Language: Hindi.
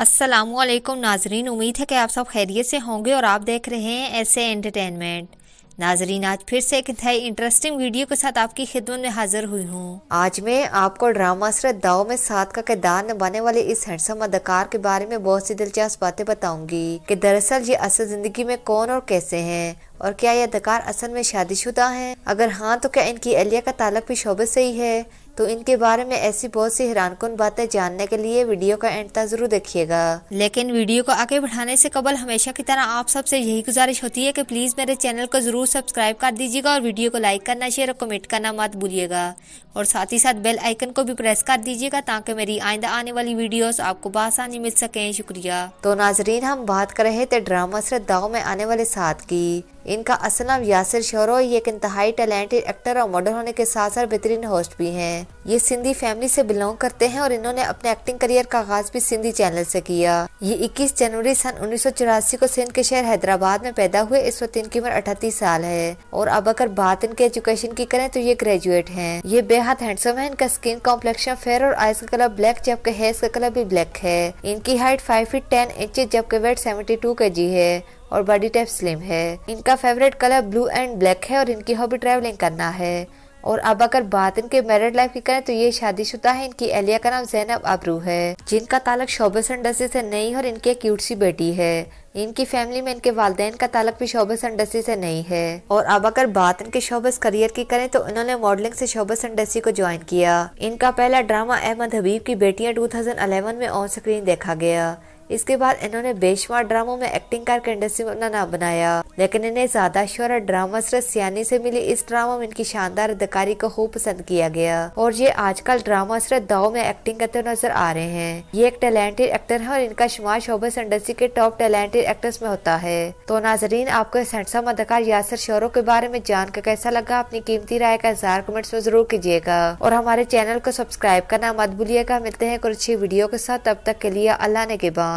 असलकम नाजरीन उम्मीद है कि आप सब खैरियत से होंगे और आप देख रहे हैं ऐसे एंटरटेनमेंट नाजरीन आज फिर से एक नई इंटरेस्टिंग वीडियो के साथ आपकी खिदमत में हाजिर हुई हूँ आज मैं आपको ड्रामा असरत दाव में साथ का किरदार निभाने वाले इस हैंडसम अदाकार के बारे में बहुत सी दिलचस्प बातें बताऊंगी कि दरअसल ये असल जिंदगी में कौन और कैसे हैं और क्या यह अदाकार असल में शादीशुदा हैं अगर हाँ तो क्या इनकी अलिया का ताल्लुक भी शोबे से ही है तो इनके बारे में ऐसी बहुत सी हैरानकुन बातें जानने के लिए वीडियो का एंड तक जरूर देखिएगा लेकिन वीडियो को आगे बढ़ाने से कबल हमेशा की तरह आप सबसे यही गुजारिश होती है कि प्लीज मेरे चैनल को जरूर सब्सक्राइब कर दीजिएगा और वीडियो को लाइक करना शेयर और कमेंट करना मत भूलिएगा और साथ ही साथ बेल आइकन को भी प्रेस कर दीजिएगा ताकि मेरी आइंदा आने वाली वीडियो आपको बसानी मिल सके शुक्रिया तो नाजरीन हम बात कर रहे थे ड्रामा से दाव में आने वाले साथ की इनका असलम यासिर शहरोई एक इंतहाई टैलेंटेड एक्टर और मॉडल होने के साथ साथ बेहतरीन होस्ट भी हैं ये सिंधी फैमिली से बिलोंग करते हैं और इन्होंने अपने एक्टिंग करियर का आगाज भी सिंधी चैनल से किया ये 21 जनवरी सन उन्नीस को सिंध के शहर हैदराबाद में पैदा हुए इस वक्त इनकी उम्र अठतीस साल है और अब अगर बात इनके एजुकेशन की करें तो ये ग्रेजुएट है ये बेहद हैंडसम है इनका स्किन कॉम्प्लेक्शन फेयर और आइज का कलर ब्लैक जबकि हेयर का कलर भी ब्लैक है इनकी height five feet ten inch जबकि weight seventy two K G है और बॉडी टाइप स्लिम है इनका favourite colour blue and black है और इनकी हॉबी ट्रैवलिंग करना है और अब अगर बात इनके मैरिड लाइफ की करें तो ये शादीशुदा है इनकी एलिया का नाम जैनब अबरू है जिनका तालक शोबस इंडस्ट्री से नहीं और इनकी एक क्यूट सी बेटी है इनकी फैमिली में इनके वालदेन का तालक भी शोबस इंडस्ट्री से नहीं है और अब अगर बात इनके शोबस करियर की करें तो इन्होंने मॉडलिंग से शोबस इंडस्ट्री को ज्वाइन किया इनका पहला ड्रामा अहमद हबीब की बेटियां 2011 में ऑन स्क्रीन देखा गया इसके बाद इन्होंने बेशुमार ड्रामों में एक्टिंग करके इंडस्ट्री में अपना नाम बनाया लेकिन इन्हें ज्यादा और ड्रामा सियानी से मिली इस ड्रामा में इनकी शानदार अदकारी को खूब पसंद किया गया और ये आजकल ड्रामा दाव में एक्टिंग करते नजर आ रहे हैं ये एक टैलेंटेड एक्टर है और इनका शुमार शोबस इंडस्ट्री के टॉप टैलेंटेड एक्टर्स में होता है तो नाजरीन आपको इस हैंडसम यासर शोरों के बारे में जानकर कैसा लगा अपनी कीमती राय का इजहार कमेंट्स में जरूर कीजिएगा और हमारे चैनल को सब्सक्राइब करना मत भूलिएगा मिलते हैं कुछ अच्छी वीडियो के साथ तब तक के लिए अल्लाह ने के बाद